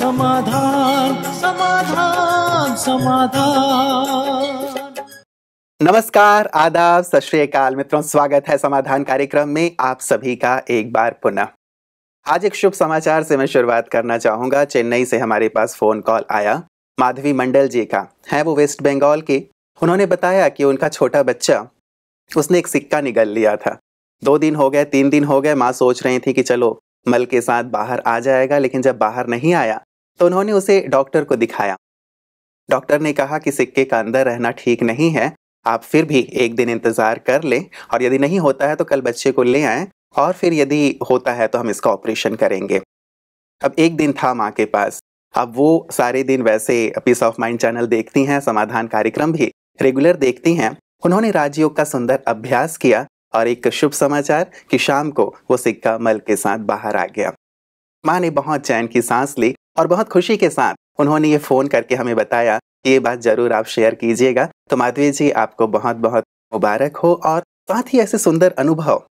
समाधान समाधान समाधान नमस्कार आदाब सत श्रीकाल मित्रों स्वागत है समाधान कार्यक्रम में आप सभी का एक बार पुनः आज एक शुभ समाचार से मैं शुरुआत करना चाहूंगा चेन्नई से हमारे पास फोन कॉल आया माधवी मंडल जी का है वो वेस्ट बंगाल के उन्होंने बताया कि उनका छोटा बच्चा उसने एक सिक्का निगल लिया था दो दिन हो गए तीन दिन हो गए माँ सोच रही थी कि चलो मल के साथ बाहर आ जाएगा लेकिन जब बाहर नहीं आया तो उन्होंने उसे डॉक्टर को दिखाया डॉक्टर ने कहा कि सिक्के का अंदर रहना ठीक नहीं है आप फिर भी एक दिन इंतज़ार कर लें और यदि नहीं होता है तो कल बच्चे को ले आए और फिर यदि होता है तो हम इसका ऑपरेशन करेंगे अब एक दिन था माँ के पास अब वो सारे दिन वैसे पीस ऑफ माइंड चैनल देखती हैं समाधान कार्यक्रम भी रेगुलर देखती हैं उन्होंने राजयोग का सुंदर अभ्यास किया और एक शुभ समाचार कि शाम को वो सिक्का मल के साथ बाहर आ गया माँ ने बहुत चैन की सांस ली और बहुत खुशी के साथ उन्होंने ये फ़ोन करके हमें बताया कि ये बात ज़रूर आप शेयर कीजिएगा तो माधवी जी आपको बहुत बहुत मुबारक हो और साथ ही ऐसे सुंदर अनुभव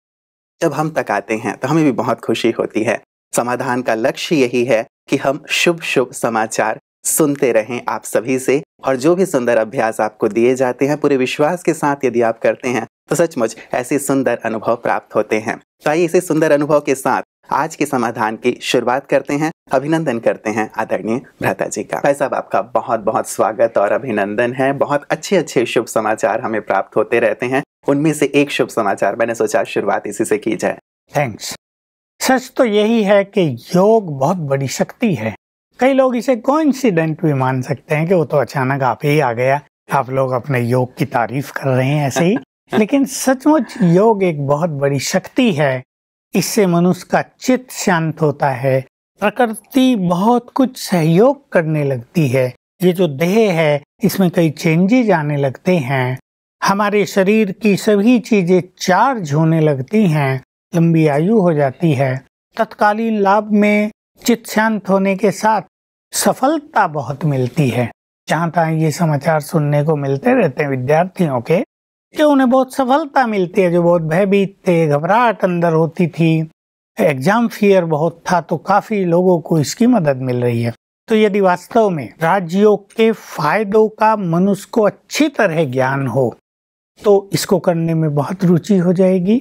जब हम तक आते हैं तो हमें भी बहुत खुशी होती है समाधान का लक्ष्य यही है कि हम शुभ शुभ समाचार सुनते रहें आप सभी से और जो भी सुंदर अभ्यास आपको दिए जाते हैं पूरे विश्वास के साथ यदि आप करते हैं तो सचमुच ऐसे सुंदर अनुभव प्राप्त होते हैं तो आइए इसी सुंदर अनुभव के साथ आज के समाधान की शुरुआत करते हैं अभिनंदन करते हैं आदरणीय भ्राता जी का भाई साहब आपका बहुत बहुत स्वागत और अभिनंदन है बहुत अच्छे अच्छे शुभ समाचार हमें प्राप्त होते रहते हैं उनमें से एक शुभ समाचार मैंने सोचा शुरुआत इसी से की जाए थैंक्स सच तो यही है कि योग बहुत बड़ी शक्ति है कई लोग इसे कोइंसिडेंट भी मान सकते हैं कि वो तो अचानक आप ही आ गया आप लोग अपने योग की तारीफ कर रहे हैं ऐसे ही लेकिन सचमुच योग एक बहुत बड़ी शक्ति है इससे मनुष्य का चित्त शांत होता है प्रकृति बहुत कुछ सहयोग करने लगती है ये जो देह है इसमें कई चेंजेज आने लगते हैं हमारे शरीर की सभी चीजें चार्ज होने लगती हैं लंबी आयु हो जाती है तत्कालीन लाभ में चित शांत होने के साथ सफलता बहुत मिलती है जहाँ तहाँ ये समाचार सुनने को मिलते रहते हैं विद्यार्थियों के कि उन्हें बहुत सफलता मिलती है जो बहुत भयभीत थे घबराहट अंदर होती थी एग्जाम फियर बहुत था तो काफ़ी लोगों को इसकी मदद मिल रही है तो यदि वास्तव में राज्यों के फायदों का मनुष्य को अच्छी तरह ज्ञान हो तो इसको करने में बहुत रुचि हो जाएगी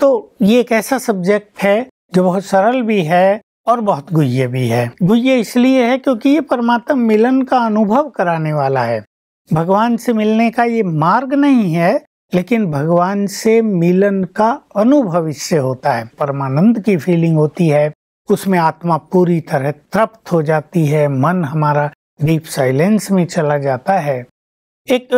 तो ये एक ऐसा सब्जेक्ट है जो बहुत सरल भी है और बहुत गुह्य भी है गुह्य इसलिए है क्योंकि ये परमात्मा मिलन का अनुभव कराने वाला है भगवान से मिलने का ये मार्ग नहीं है लेकिन भगवान से मिलन का अनुभव इससे होता है परमानंद की फीलिंग होती है उसमें आत्मा पूरी तरह तृप्त हो जाती है मन हमारा डीप साइलेंस में चला जाता है एक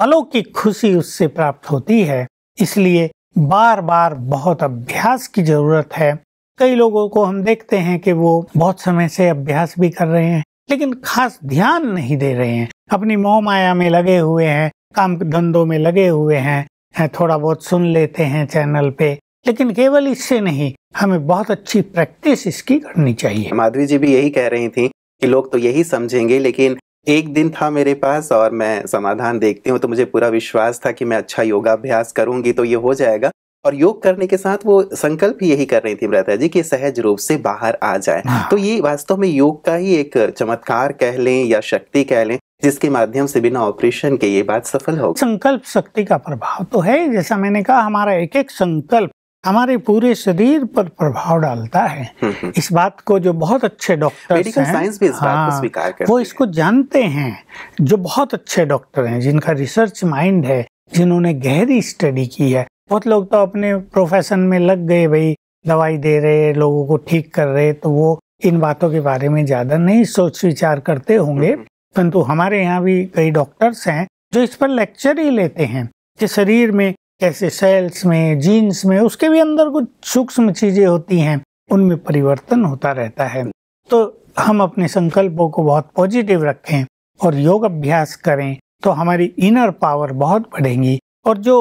अलौकिक खुशी उससे प्राप्त होती है इसलिए बार बार बहुत अभ्यास की जरूरत है कई लोगों को हम देखते हैं कि वो बहुत समय से अभ्यास भी कर रहे हैं लेकिन खास ध्यान नहीं दे रहे हैं अपनी मोह माया में लगे हुए हैं काम धंधों में लगे हुए हैं थोड़ा बहुत सुन लेते हैं चैनल पे लेकिन केवल इससे नहीं हमें बहुत अच्छी प्रैक्टिस इसकी करनी चाहिए माधवी जी भी यही कह रही थी कि लोग तो यही समझेंगे लेकिन एक दिन था मेरे पास और मैं समाधान देखती हूँ तो मुझे पूरा विश्वास था कि मैं अच्छा योगाभ्यास करूंगी तो ये हो जाएगा और योग करने के साथ वो संकल्प ही यही कर रही थी ब्रता जी कि सहज रूप से बाहर आ जाए हाँ। तो ये वास्तव में योग का ही एक चमत्कार कह लें या शक्ति कह लें जिसके माध्यम से बिना ऑपरेशन के ये बात सफल हो संकल्प शक्ति का प्रभाव तो है जैसा मैंने कहा हमारा एक एक संकल्प हमारे पूरे शरीर पर प्रभाव डालता है हम्म, हम्म। इस बात को जो बहुत अच्छे डॉक्टर मेडिकल साइंस भी इस बात हाँ, को स्वीकार करते वो इसको जानते हैं जो बहुत अच्छे डॉक्टर हैं जिनका रिसर्च माइंड है जिन्होंने गहरी स्टडी की है बहुत लोग तो अपने प्रोफेशन में लग गए भाई दवाई दे रहे लोगों को ठीक कर रहे तो वो इन बातों के बारे में ज्यादा नहीं सोच विचार करते होंगे हम्म। परंतु हमारे यहाँ भी कई डॉक्टर्स हैं जो इस पर लेक्चर ही लेते हैं कि शरीर में कैसे सेल्स में जीन्स में उसके भी अंदर कुछ सूक्ष्म चीजें होती हैं उनमें परिवर्तन होता रहता है तो हम अपने संकल्पों को बहुत पॉजिटिव रखें और योग अभ्यास करें तो हमारी इनर पावर बहुत बढ़ेंगी और जो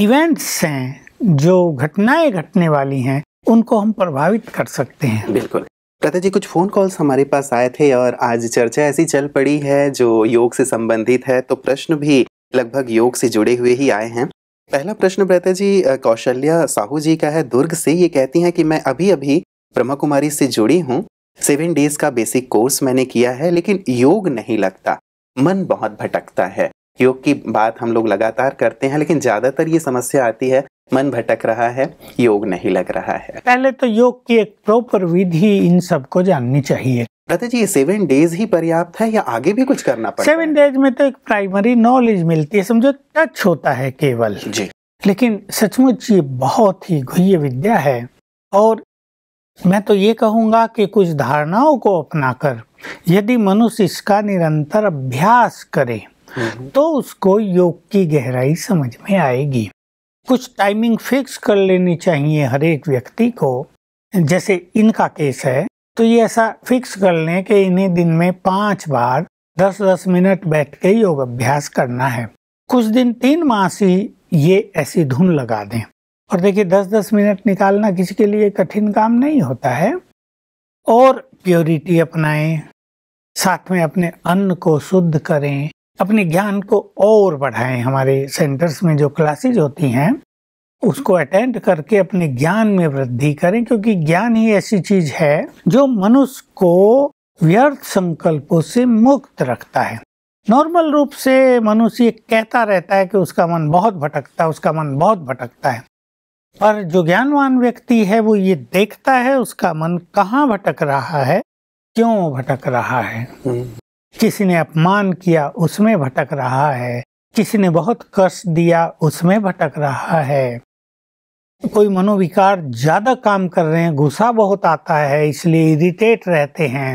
इवेंट्स हैं जो घटनाएं घटने वाली हैं उनको हम प्रभावित कर सकते हैं बिल्कुल प्रता जी कुछ फ़ोन कॉल्स हमारे पास आए थे और आज चर्चा ऐसी चल पड़ी है जो योग से संबंधित है तो प्रश्न भी लगभग योग से जुड़े हुए ही आए हैं पहला प्रश्न प्रता जी कौशल्या साहू जी का है दुर्ग से ये कहती हैं कि मैं अभी अभी ब्रह्मा कुमारी से जुड़ी हूँ सेवन डेज का बेसिक कोर्स मैंने किया है लेकिन योग नहीं लगता मन बहुत भटकता है योग की बात हम लोग लगातार करते हैं लेकिन ज़्यादातर ये समस्या आती है मन भटक रहा है योग नहीं लग रहा है पहले तो योग की एक प्रॉपर विधि इन सबको जाननी चाहिए दादा जी ये सेवन डेज ही पर्याप्त है या आगे भी कुछ करना पड़ता सेवन डेज में तो एक प्राइमरी नॉलेज मिलती है समझो टच होता है केवल जी लेकिन सचमुच ये बहुत ही गुह्य विद्या है और मैं तो ये कहूंगा कि कुछ धारणाओं को अपनाकर यदि मनुष्य इसका निरंतर अभ्यास करे हम्म। तो उसको योग की गहराई समझ में आएगी कुछ टाइमिंग फिक्स कर लेनी चाहिए हर एक व्यक्ति को जैसे इनका केस है तो ये ऐसा फिक्स कर लें कि इन्हें दिन में पांच बार दस दस मिनट बैठ के योग अभ्यास करना है कुछ दिन तीन माह ही ये ऐसी धुन लगा दें और देखिए दस दस मिनट निकालना किसी के लिए कठिन काम नहीं होता है और प्योरिटी अपनाएं साथ में अपने अन्न को शुद्ध करें अपने ज्ञान को और बढ़ाएं हमारे सेंटर्स में जो क्लासेज होती हैं उसको अटेंड करके अपने ज्ञान में वृद्धि करें क्योंकि ज्ञान ही ऐसी चीज है जो मनुष्य को व्यर्थ संकल्पों से मुक्त रखता है नॉर्मल रूप से मनुष्य ये कहता रहता है कि उसका मन बहुत भटकता है उसका मन बहुत भटकता है पर जो ज्ञानवान व्यक्ति है वो ये देखता है उसका मन कहाँ भटक रहा है क्यों भटक रहा है हम्म। किसी ने अपमान किया उसमें भटक रहा है किसी ने बहुत कष्ट दिया उसमें भटक रहा है कोई मनोविकार ज़्यादा काम कर रहे हैं गुस्सा बहुत आता है इसलिए इरिटेट रहते हैं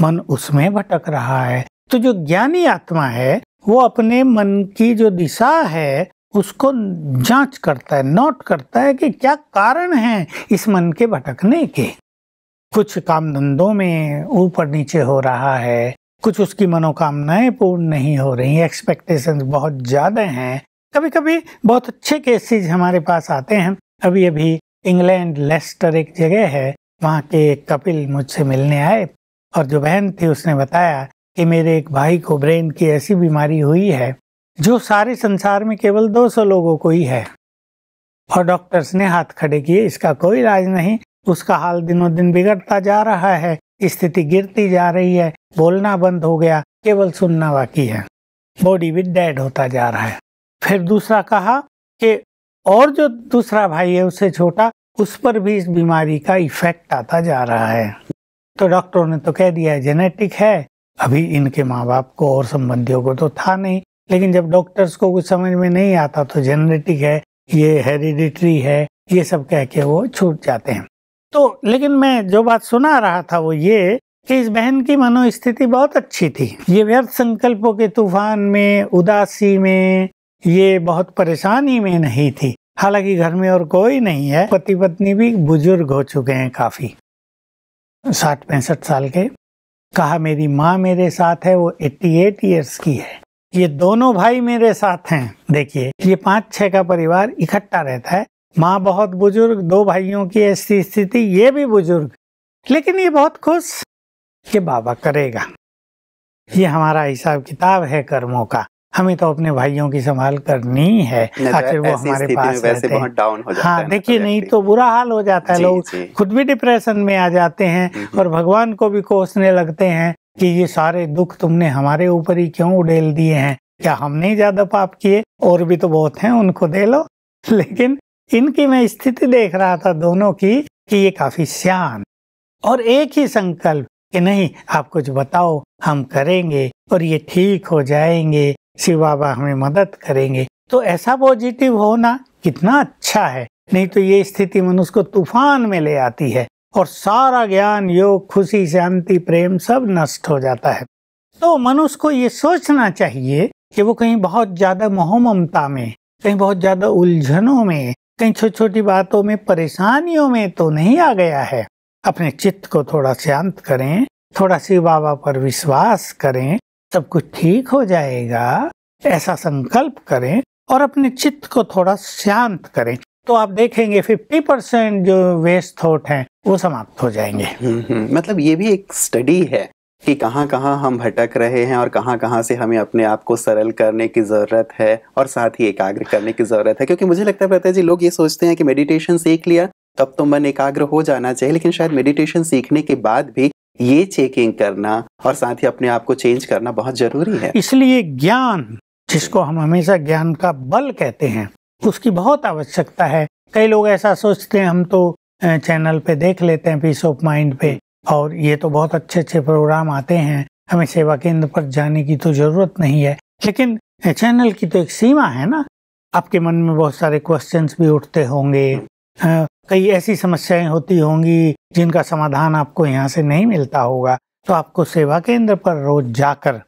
मन उसमें भटक रहा है तो जो ज्ञानी आत्मा है वो अपने मन की जो दिशा है उसको जांच करता है नोट करता है कि क्या कारण है इस मन के भटकने के कुछ काम धंधों में ऊपर नीचे हो रहा है कुछ उसकी मनोकामनाएं पूर्ण नहीं हो रही एक्सपेक्टेशंस बहुत ज़्यादा हैं कभी कभी बहुत अच्छे केसेस हमारे पास आते हैं अभी अभी इंग्लैंड लेस्टर एक जगह है वहाँ के एक कपिल मुझसे मिलने आए और जो बहन थी उसने बताया कि मेरे एक भाई को ब्रेन की ऐसी बीमारी हुई है जो सारे संसार में केवल 200 लोगों को ही है और डॉक्टर्स ने हाथ खड़े किए इसका कोई इलाज नहीं उसका हाल दिनों दिन बिगड़ता जा रहा है स्थिति गिरती जा रही है बोलना बंद हो गया केवल सुनना बाकी है बॉडी भी डेड होता जा रहा है फिर दूसरा कहा कि और जो दूसरा भाई है उससे छोटा उस पर भी इस बीमारी का इफेक्ट आता जा रहा है तो डॉक्टरों ने तो कह दिया जेनेटिक है अभी इनके माँ बाप को और संबंधियों को तो था नहीं लेकिन जब डॉक्टर्स को कुछ समझ में नहीं आता तो जेनेटिक है ये हेरिडिटरी है ये सब कह के वो छूट जाते हैं तो लेकिन मैं जो बात सुना रहा था वो ये कि इस बहन की मनोस्थिति बहुत अच्छी थी ये व्यर्थ संकल्पों के तूफान में उदासी में ये बहुत परेशानी में नहीं थी हालांकि घर में और कोई नहीं है पति पत्नी भी बुजुर्ग हो चुके हैं काफी साठ पैंसठ साल के कहा मेरी माँ मेरे साथ है वो एट्टी एट ईयर्स की है ये दोनों भाई मेरे साथ हैं देखिए ये पांच छह का परिवार इकट्ठा रहता है माँ बहुत बुजुर्ग दो भाइयों की ऐसी स्थिति ये भी बुजुर्ग लेकिन ये बहुत खुश कि बाबा करेगा ये हमारा हिसाब किताब है कर्मों का हमें तो अपने भाइयों की संभाल करनी है तो आखिर वो हमारे पास रहते बहुत डाउन हो हाँ देखिए नहीं तो बुरा हाल हो जाता है लोग खुद भी डिप्रेशन में आ जाते हैं हम्म, हम्म। और भगवान को भी कोसने लगते हैं कि ये सारे दुख तुमने हमारे ऊपर ही क्यों उडेल दिए हैं क्या हमने ज्यादा पाप किए और भी तो बहुत हैं उनको दे लो लेकिन इनकी मैं स्थिति देख रहा था दोनों की कि ये काफी श्यान और एक ही संकल्प कि नहीं आप कुछ बताओ हम करेंगे और ये ठीक हो जाएंगे शिव बाबा हमें मदद करेंगे तो ऐसा पॉजिटिव होना कितना अच्छा है नहीं तो ये स्थिति मनुष्य को तूफान में ले आती है और सारा ज्ञान योग खुशी शांति प्रेम सब नष्ट हो जाता है तो मनुष्य को ये सोचना चाहिए कि वो कहीं बहुत ज्यादा मोहम्मता में कहीं बहुत ज्यादा उलझनों में कहीं छोटी छोटी बातों में परेशानियों में तो नहीं आ गया है अपने चित्त को थोड़ा शांत करें थोड़ा शिव बाबा पर विश्वास करें सब कुछ ठीक हो जाएगा ऐसा संकल्प करें और अपने चित्त को थोड़ा शांत करें तो आप देखेंगे 50 परसेंट जो वेस्ट थॉट हैं वो समाप्त हो जाएंगे हम्म, हम्म, मतलब ये भी एक स्टडी है कि कहाँ कहाँ हम भटक रहे हैं और कहाँ कहाँ से हमें अपने आप को सरल करने की ज़रूरत है और साथ ही एकाग्र करने की ज़रूरत है क्योंकि मुझे लगता है पता जी लोग ये सोचते हैं कि मेडिटेशन सीख लिया तब तो मन एकाग्र हो जाना चाहिए लेकिन शायद मेडिटेशन सीखने के बाद भी ये चेकिंग करना और साथ ही अपने आप को चेंज करना बहुत जरूरी है इसलिए ज्ञान जिसको हम हमेशा ज्ञान का बल कहते हैं उसकी बहुत आवश्यकता है कई लोग ऐसा सोचते हैं हम तो चैनल पे देख लेते हैं पीस ऑफ माइंड पे और ये तो बहुत अच्छे अच्छे प्रोग्राम आते हैं हमें सेवा केंद्र पर जाने की तो ज़रूरत नहीं है लेकिन चैनल की तो एक सीमा है ना आपके मन में बहुत सारे क्वेश्चंस भी उठते होंगे कई ऐसी समस्याएं होती होंगी जिनका समाधान आपको यहाँ से नहीं मिलता होगा तो आपको सेवा केंद्र पर रोज जाकर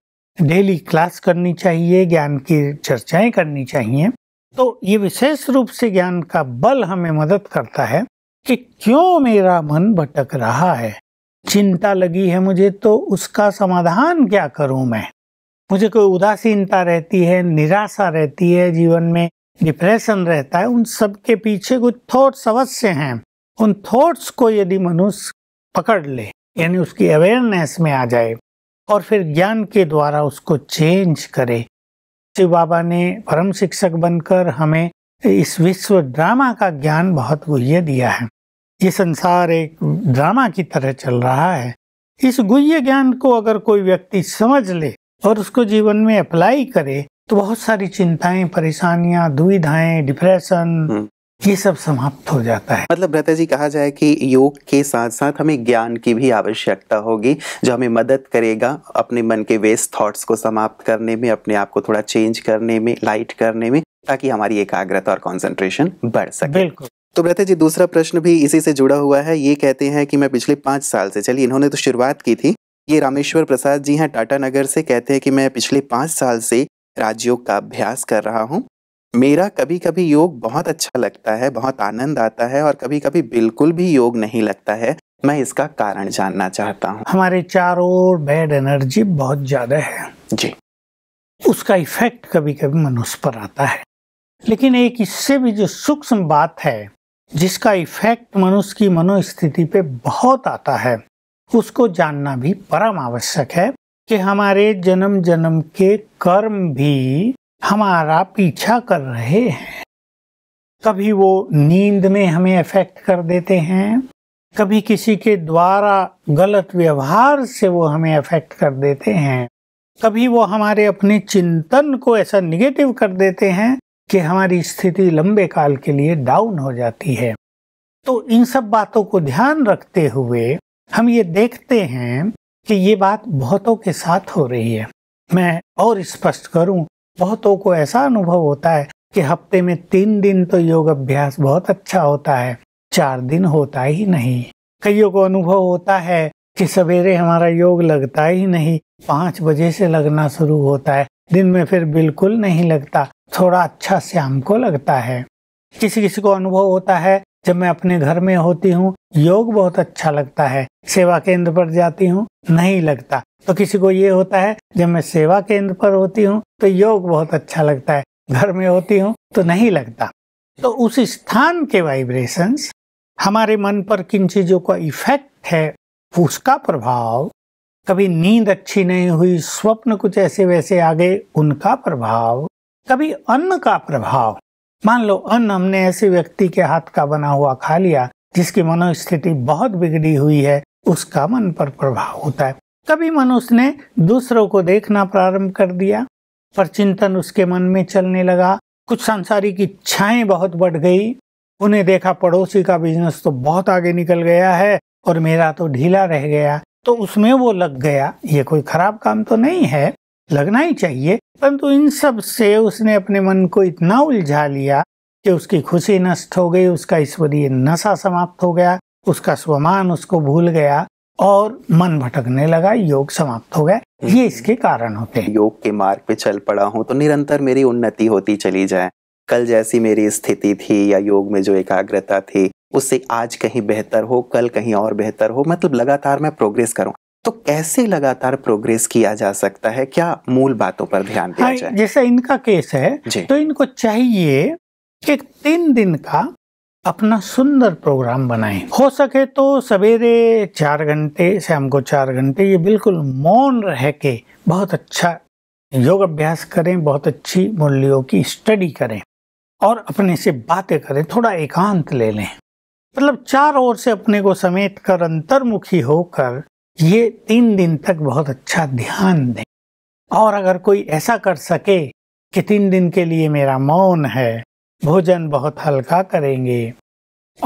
डेली क्लास करनी चाहिए ज्ञान की चर्चाएं करनी चाहिए तो ये विशेष रूप से ज्ञान का बल हमें मदद करता है कि क्यों मेरा मन भटक रहा है चिंता लगी है मुझे तो उसका समाधान क्या करूं मैं मुझे कोई उदासीनता रहती है निराशा रहती है जीवन में डिप्रेशन रहता है उन सब के पीछे कुछ थॉट्स अवश्य हैं उन थॉट्स को यदि मनुष्य पकड़ ले यानी उसकी अवेयरनेस में आ जाए और फिर ज्ञान के द्वारा उसको चेंज करे शिव बाबा ने परम शिक्षक बनकर हमें इस विश्व ड्रामा का ज्ञान बहुत गुह्य दिया है ये संसार एक ड्रामा की तरह चल रहा है इस गुह्य ज्ञान को अगर कोई व्यक्ति समझ ले और उसको जीवन में अप्लाई करे तो बहुत सारी चिंताएं परेशानियां दुविधाएं डिप्रेशन हम्म। ये सब समाप्त हो जाता है मतलब भ्रता जी कहा जाए कि योग के साथ साथ हमें ज्ञान की भी आवश्यकता होगी जो हमें मदद करेगा अपने मन के वेस्ट थॉट्स को समाप्त करने में अपने आप को थोड़ा चेंज करने में लाइट करने में ताकि हमारी एकाग्रता और कंसंट्रेशन बढ़ सके बिल्कुल तो ब्रता जी दूसरा प्रश्न भी इसी से जुड़ा हुआ है ये कहते हैं कि मैं पिछले पाँच साल से चलिए इन्होंने तो शुरुआत की थी ये रामेश्वर प्रसाद जी हैं टाटा नगर से कहते हैं कि मैं पिछले पाँच साल से राजयोग का अभ्यास कर रहा हूँ मेरा कभी कभी योग बहुत अच्छा लगता है बहुत आनंद आता है और कभी कभी बिल्कुल भी योग नहीं लगता है मैं इसका कारण जानना चाहता हूँ हमारे चारों ओर बैड एनर्जी बहुत ज़्यादा है जी उसका इफेक्ट कभी कभी मनुष्य पर आता है लेकिन एक इससे भी जो सूक्ष्म बात है जिसका इफेक्ट मनुष्य की मनोस्थिति पे बहुत आता है उसको जानना भी परम आवश्यक है कि हमारे जन्म जन्म के कर्म भी हमारा पीछा कर रहे हैं कभी वो नींद में हमें इफेक्ट कर देते हैं कभी किसी के द्वारा गलत व्यवहार से वो हमें इफेक्ट कर देते हैं कभी वो हमारे अपने चिंतन को ऐसा निगेटिव कर देते हैं कि हमारी स्थिति लंबे काल के लिए डाउन हो जाती है तो इन सब बातों को ध्यान रखते हुए हम ये देखते हैं कि ये बात बहुतों के साथ हो रही है मैं और स्पष्ट करूं बहुतों को ऐसा अनुभव होता है कि हफ्ते में तीन दिन तो योग अभ्यास बहुत अच्छा होता है चार दिन होता ही नहीं कईयों को अनुभव होता है कि सवेरे हमारा योग लगता ही नहीं पांच बजे से लगना शुरू होता है दिन में फिर बिल्कुल नहीं लगता थोड़ा अच्छा से हमको लगता है किसी किसी को अनुभव होता है जब मैं अपने घर में होती हूँ योग बहुत अच्छा लगता है सेवा केंद्र पर जाती हूँ नहीं लगता तो किसी को ये होता है जब मैं सेवा केंद्र पर होती हूँ तो योग बहुत अच्छा लगता है घर में होती हूँ तो नहीं लगता तो उस स्थान के वाइब्रेशंस हमारे मन पर किन चीजों का इफेक्ट है उसका प्रभाव कभी नींद अच्छी नहीं हुई स्वप्न कुछ ऐसे वैसे आ गए उनका प्रभाव कभी अन्न का प्रभाव मान लो अन्न हमने ऐसे व्यक्ति के हाथ का बना हुआ खा लिया जिसकी मनोस्थिति बहुत बिगड़ी हुई है उसका मन पर प्रभाव होता है कभी मनुष्य ने दूसरों को देखना प्रारंभ कर दिया पर चिंतन उसके मन में चलने लगा कुछ सांसारिक इच्छाएं बहुत बढ़ गई उन्हें देखा पड़ोसी का बिजनेस तो बहुत आगे निकल गया है और मेरा तो ढीला रह गया तो उसमें वो लग गया ये कोई खराब काम तो नहीं है लगना ही चाहिए परंतु इन सब से उसने अपने मन को इतना उलझा लिया कि उसकी खुशी नष्ट हो गई उसका ईश्वरीय नशा समाप्त हो गया उसका स्वमान उसको भूल गया और मन भटकने लगा योग समाप्त हो गया ये हम्म। इसके कारण होते हैं योग के मार्ग पे चल पड़ा हूँ तो निरंतर मेरी उन्नति होती चली जाए कल जैसी मेरी स्थिति थी या योग में जो एकाग्रता थी उससे आज कहीं बेहतर हो कल कहीं और बेहतर हो मतलब लगातार मैं प्रोग्रेस करूँ तो कैसे लगातार प्रोग्रेस किया जा सकता है क्या मूल बातों पर ध्यान दिया हाँ, जाए जैसा इनका केस है तो इनको चाहिए कि तीन दिन का अपना सुंदर प्रोग्राम बनाएं हो सके तो सवेरे चार घंटे शाम को चार घंटे ये बिल्कुल मौन रह के बहुत अच्छा योग अभ्यास करें बहुत अच्छी मूल्यों की स्टडी करें और अपने से बातें करें थोड़ा एकांत ले लें मतलब चार ओर से अपने को समेट कर अंतर्मुखी होकर ये तीन दिन तक बहुत अच्छा ध्यान दें और अगर कोई ऐसा कर सके कि तीन दिन के लिए मेरा मौन है भोजन बहुत हल्का करेंगे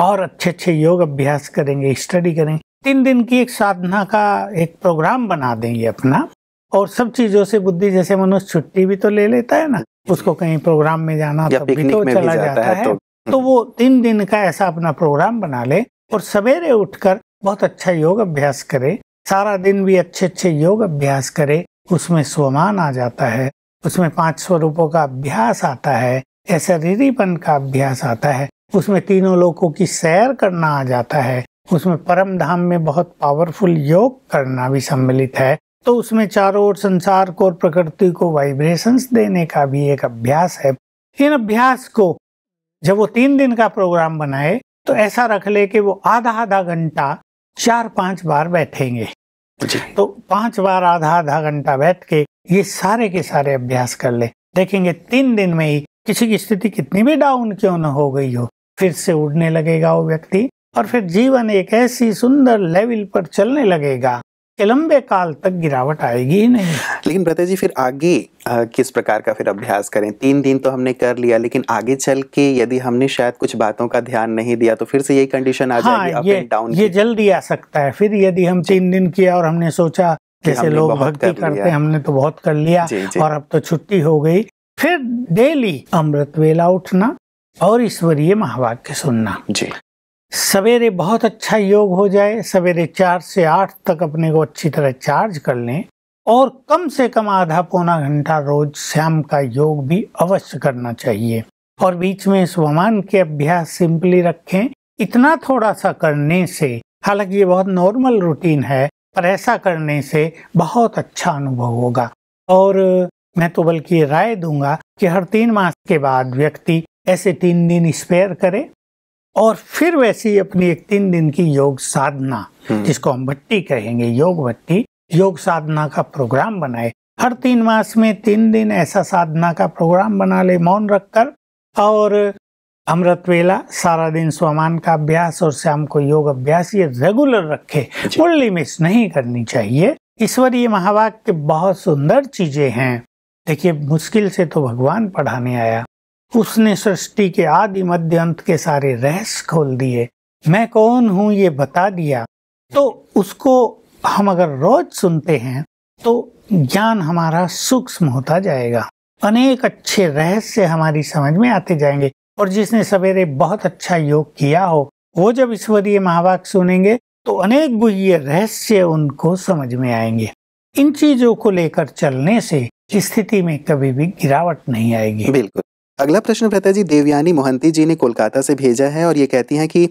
और अच्छे अच्छे योग अभ्यास करेंगे स्टडी करेंगे तीन दिन की एक साधना का एक प्रोग्राम बना देंगे अपना और सब चीजों से बुद्धि जैसे मनुष्य छुट्टी भी तो ले लेता है ना उसको कहीं प्रोग्राम में जाना तब भी तो चला भी जाता, जाता है तो, तो वो तीन दिन का ऐसा अपना प्रोग्राम बना ले और सवेरे उठकर बहुत अच्छा योग अभ्यास करे सारा दिन भी अच्छे अच्छे योग अभ्यास करे उसमें स्वमान आ जाता है उसमें पांच स्वरूपों का अभ्यास आता है रिरीपन का अभ्यास आता है उसमें तीनों लोगों की सैर करना आ जाता है उसमें परम धाम में बहुत पावरफुल योग करना भी सम्मिलित है तो उसमें चारों ओर संसार को और प्रकृति को वाइब्रेशंस देने का भी एक अभ्यास है इन अभ्यास को जब वो तीन दिन का प्रोग्राम बनाए तो ऐसा रख ले कि वो आधा आधा घंटा चार पांच बार बैठेंगे तो पांच बार आधा आधा घंटा बैठ के ये सारे के सारे अभ्यास कर ले देखेंगे तीन दिन में ही किसी की स्थिति कितनी भी डाउन क्यों न हो गई हो फिर से उड़ने लगेगा वो व्यक्ति और फिर जीवन एक ऐसी सुंदर लेवल पर चलने लगेगा लंबे काल तक गिरावट आएगी ही नहीं लेकिन प्रत्यय जी फिर आगे आ, किस प्रकार का फिर अभ्यास करें तीन दिन तो हमने कर लिया लेकिन आगे चल के यदि हमने शायद कुछ बातों का ध्यान नहीं दिया तो फिर से यही कंडीशन आ हाँ, जाएगी ये, डाउन ये जल्दी आ सकता है फिर यदि हम तीन दिन किया और हमने सोचा जैसे लोग भक्ति कर करते हमने तो बहुत कर लिया जी, जी. और अब तो छुट्टी हो गई फिर डेली अमृत वेला उठना और ईश्वरीय महावाक्य सुनना जी सवेरे बहुत अच्छा योग हो जाए सवेरे चार से आठ तक अपने को अच्छी तरह चार्ज कर लें और कम से कम आधा पौना घंटा रोज शाम का योग भी अवश्य करना चाहिए और बीच में स्वमान के अभ्यास सिंपली रखें इतना थोड़ा सा करने से हालांकि ये बहुत नॉर्मल रूटीन है पर ऐसा करने से बहुत अच्छा अनुभव होगा और मैं तो बल्कि राय दूंगा कि हर तीन मास के बाद व्यक्ति ऐसे तीन दिन स्पेयर करे और फिर वैसी अपनी एक तीन दिन की योग साधना हम्म। जिसको हम भट्टी कहेंगे योग भट्टी योग साधना का प्रोग्राम बनाए हर तीन मास में तीन दिन ऐसा साधना का प्रोग्राम बना ले मौन रखकर और अमृत वेला सारा दिन स्वमान का अभ्यास और शाम को योग अभ्यास ये रेगुलर रखे मुरली मिस नहीं करनी चाहिए ईश्वरीय महावाक्य बहुत सुंदर चीजें हैं देखिए मुश्किल से तो भगवान पढ़ाने आया उसने सृष्टि के आदि मध्य अंत के सारे रहस्य खोल दिए मैं कौन हूं ये बता दिया तो उसको हम अगर रोज सुनते हैं तो ज्ञान हमारा सूक्ष्म होता जाएगा अनेक अच्छे रहस्य हमारी समझ में आते जाएंगे और जिसने सवेरे बहुत अच्छा योग किया हो वो जब ईश्वरीय महावाक सुनेंगे तो अनेक गुह्य रहस्य उनको समझ में आएंगे इन चीजों को लेकर चलने से स्थिति में कभी भी गिरावट नहीं आएगी बिल्कुल अगला प्रश्न प्रता जी देवयानी मोहंती जी ने कोलकाता से भेजा है और ये कहती हैं कि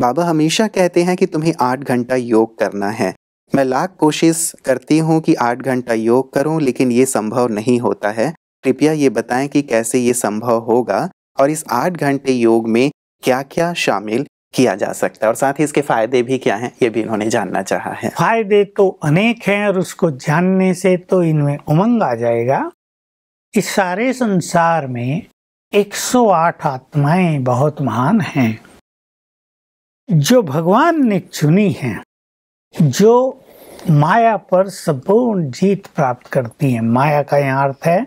बाबा हमेशा कहते हैं कि तुम्हें आठ घंटा योग करना है मैं लाख कोशिश करती हूँ कि आठ घंटा योग करूँ लेकिन ये संभव नहीं होता है कृपया ये बताएं कि कैसे ये संभव होगा और इस आठ घंटे योग में क्या क्या शामिल किया जा सकता है और साथ ही इसके फायदे भी क्या हैं ये भी इन्होंने जानना चाहा है फायदे तो अनेक हैं और उसको जानने से तो इनमें उमंग आ जाएगा इस सारे संसार में 108 आत्माएं बहुत महान हैं जो भगवान ने चुनी हैं जो माया पर संपूर्ण जीत प्राप्त करती हैं माया का यहाँ अर्थ है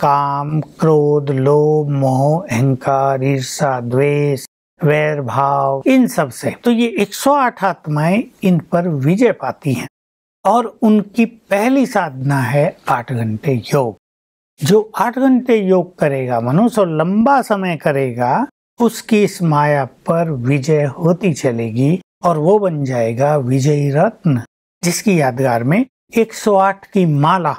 काम क्रोध लोभ मोह अहंकार ईर्षा द्वेष वैर भाव इन सब से तो ये 108 आत्माएं इन पर विजय पाती हैं और उनकी पहली साधना है आठ घंटे योग जो आठ घंटे योग करेगा मनुष्य और लंबा समय करेगा उसकी इस माया पर विजय होती चलेगी और वो बन जाएगा विजयी रत्न जिसकी यादगार में 108 की माला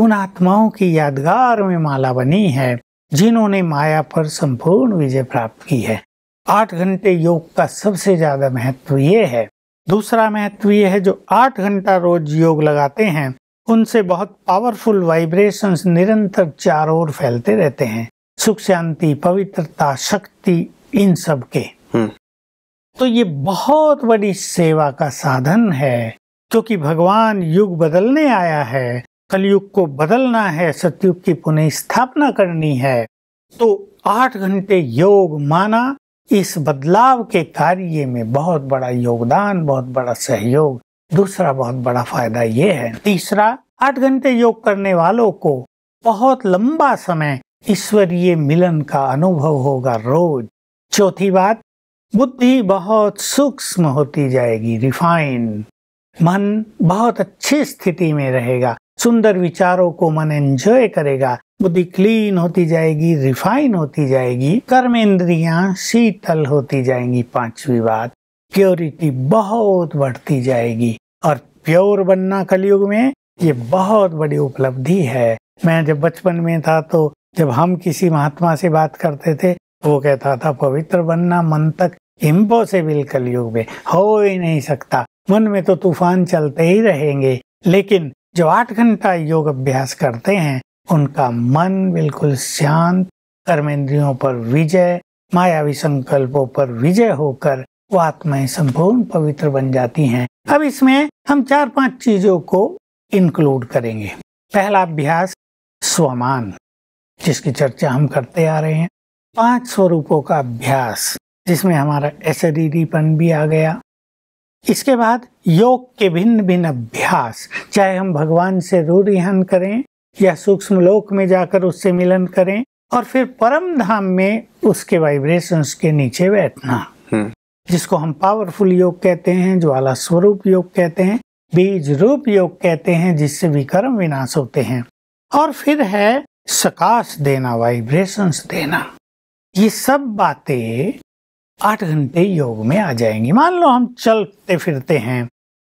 उन आत्माओं की यादगार में माला बनी है जिन्होंने माया पर संपूर्ण विजय प्राप्त की है आठ घंटे योग का सबसे ज्यादा महत्व ये है दूसरा महत्व ये है जो आठ घंटा रोज योग लगाते हैं उनसे बहुत पावरफुल वाइब्रेशंस निरंतर चारों ओर फैलते रहते हैं सुख शांति पवित्रता शक्ति इन सब के हम्म। तो ये बहुत बड़ी सेवा का साधन है क्योंकि भगवान युग बदलने आया है कलयुग को बदलना है सतयुग की पुनः स्थापना करनी है तो आठ घंटे योग माना इस बदलाव के कार्य में बहुत बड़ा योगदान बहुत बड़ा सहयोग दूसरा बहुत बड़ा फायदा ये है तीसरा आठ घंटे योग करने वालों को बहुत लंबा समय ईश्वरीय मिलन का अनुभव होगा रोज चौथी बात बुद्धि बहुत सूक्ष्म होती जाएगी रिफाइन मन बहुत अच्छी स्थिति में रहेगा सुंदर विचारों को मन एंजॉय करेगा बुद्धि क्लीन होती जाएगी रिफाइन होती जाएगी कर्म इंद्रिया शीतल होती जाएंगी पांचवी बात प्योरिटी बहुत बढ़ती जाएगी और प्योर बनना कलयुग में ये बहुत बड़ी उपलब्धि है मैं जब बचपन में था तो जब हम किसी महात्मा से बात करते थे वो कहता था पवित्र बनना मन तक इम्पॉसिबल कलयुग में हो ही नहीं सकता मन में तो तूफान चलते ही रहेंगे लेकिन जो आठ घंटा योग अभ्यास करते हैं उनका मन बिल्कुल शांत कर्मेंद्रियों पर विजय मायावी संकल्पों पर विजय होकर वो आत्माएं संपूर्ण पवित्र बन जाती हैं अब इसमें हम चार पांच चीजों को इंक्लूड करेंगे पहला अभ्यास स्वमान जिसकी चर्चा हम करते आ रहे हैं पांच स्वरूपों का अभ्यास जिसमें हमारा एसरीपन भी आ गया इसके बाद योग के भिन्न भिन्न अभ्यास चाहे हम भगवान से रूरिहन करें या सूक्ष्म लोक में जाकर उससे मिलन करें और फिर परम धाम में उसके वाइब्रेशंस के नीचे बैठना हम्म। जिसको हम पावरफुल योग कहते हैं ज्वाला स्वरूप योग कहते हैं बीज रूप योग कहते हैं जिससे विकर्म विनाश होते हैं और फिर है सकाश देना वाइब्रेशंस देना ये सब बातें आठ घंटे योग में आ जाएंगी मान लो हम चलते फिरते हैं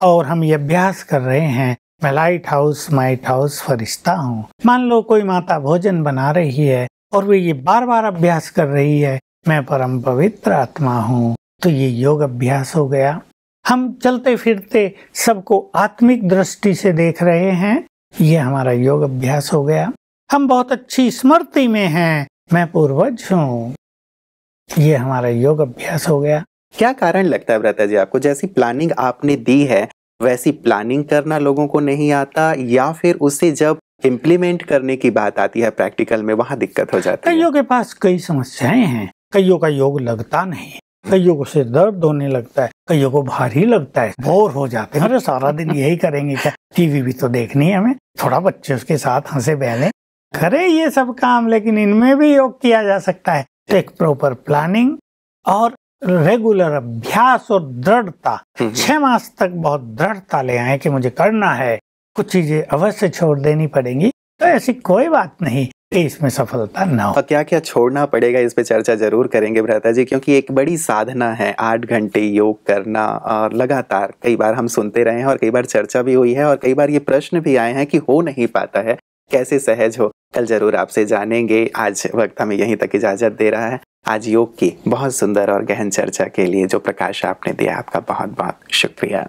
और हम ये अभ्यास कर रहे हैं मैं लाइट हाउस माइट हाउस फरिश्ता हूँ मान लो कोई माता भोजन बना रही है और वे ये बार बार अभ्यास कर रही है मैं परम पवित्र आत्मा हूँ तो ये योग अभ्यास हो गया हम चलते फिरते सबको आत्मिक दृष्टि से देख रहे हैं ये हमारा योग अभ्यास हो गया हम बहुत अच्छी स्मृति में हैं मैं पूर्वज हूँ ये हमारा योग अभ्यास हो गया क्या कारण लगता है व्रता जी आपको जैसी प्लानिंग आपने दी है वैसी प्लानिंग करना लोगों को नहीं आता या फिर उसे जब इम्प्लीमेंट करने की बात आती है प्रैक्टिकल में वहां दिक्कत हो जाती है कईयों के पास कई समस्याएं हैं कईयों का योग लगता नहीं कईयों को सिर दर्द होने लगता है कईयों को भारी लगता है बोर हो जाते हैं अरे सारा दिन यही करेंगे क्या टीवी भी तो देखनी है हमें थोड़ा बच्चे उसके साथ हंसे बहले करे ये सब काम लेकिन इनमें भी योग किया जा सकता है एक प्रॉपर प्लानिंग और रेगुलर अभ्यास और दृढ़ता हम्म, हम्म। छह मास तक बहुत दृढ़ता ले आए कि मुझे करना है कुछ चीजें अवश्य छोड़ देनी पड़ेंगी तो ऐसी कोई बात नहीं इसमें सफलता ना हो क्या क्या छोड़ना पड़ेगा इस पे चर्चा जरूर करेंगे भ्राता जी क्योंकि एक बड़ी साधना है आठ घंटे योग करना और लगातार कई बार हम सुनते रहे हैं और कई बार चर्चा भी हुई है और कई बार ये प्रश्न भी आए हैं कि हो नहीं पाता है कैसे सहज हो कल जरूर आपसे जानेंगे आज वक्त हमें यहीं तक इजाजत दे रहा है आज योग की बहुत सुंदर और गहन चर्चा के लिए जो प्रकाश आपने दिया आपका बहुत बहुत शुक्रिया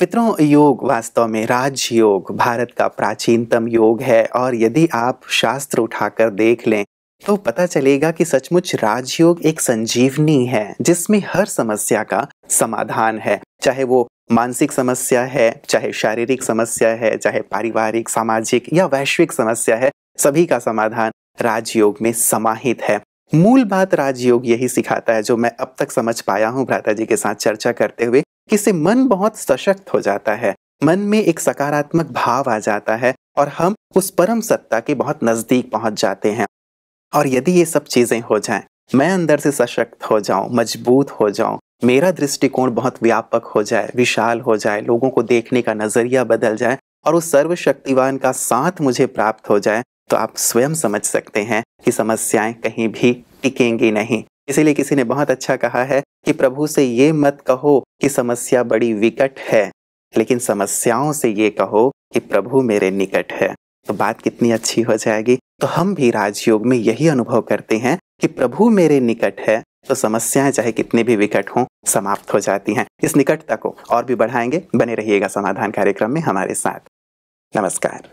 पितरों योग वास्तव में राज योग भारत का प्राचीनतम योग है और यदि आप शास्त्र उठाकर देख लें तो पता चलेगा कि सचमुच राजयोग एक संजीवनी है जिसमें हर समस्या का समाधान है चाहे वो मानसिक समस्या है चाहे शारीरिक समस्या है चाहे पारिवारिक सामाजिक या वैश्विक समस्या है सभी का समाधान राजयोग में समाहित है मूल बात राजयोग यही सिखाता है जो मैं अब तक समझ पाया हूँ भ्राता जी के साथ चर्चा करते हुए इससे मन बहुत सशक्त हो जाता है मन में एक सकारात्मक भाव आ जाता है और हम उस परम सत्ता के बहुत नज़दीक पहुंच जाते हैं और यदि ये सब चीज़ें हो जाएं मैं अंदर से सशक्त हो जाऊं मजबूत हो जाऊं मेरा दृष्टिकोण बहुत व्यापक हो जाए विशाल हो जाए लोगों को देखने का नज़रिया बदल जाए और उस सर्वशक्तिवान का साथ मुझे प्राप्त हो जाए तो आप स्वयं समझ सकते हैं कि समस्याएं कहीं भी टिकेंगी नहीं इसीलिए किसी ने बहुत अच्छा कहा है कि प्रभु से ये मत कहो कि समस्या बड़ी विकट है लेकिन समस्याओं से ये कहो कि प्रभु मेरे निकट है तो बात कितनी अच्छी हो जाएगी तो हम भी राजयोग में यही अनुभव करते हैं कि प्रभु मेरे निकट है तो समस्याएं चाहे कितनी भी विकट हों समाप्त हो जाती हैं इस निकटता को और भी बढ़ाएंगे बने रहिएगा समाधान कार्यक्रम में हमारे साथ नमस्कार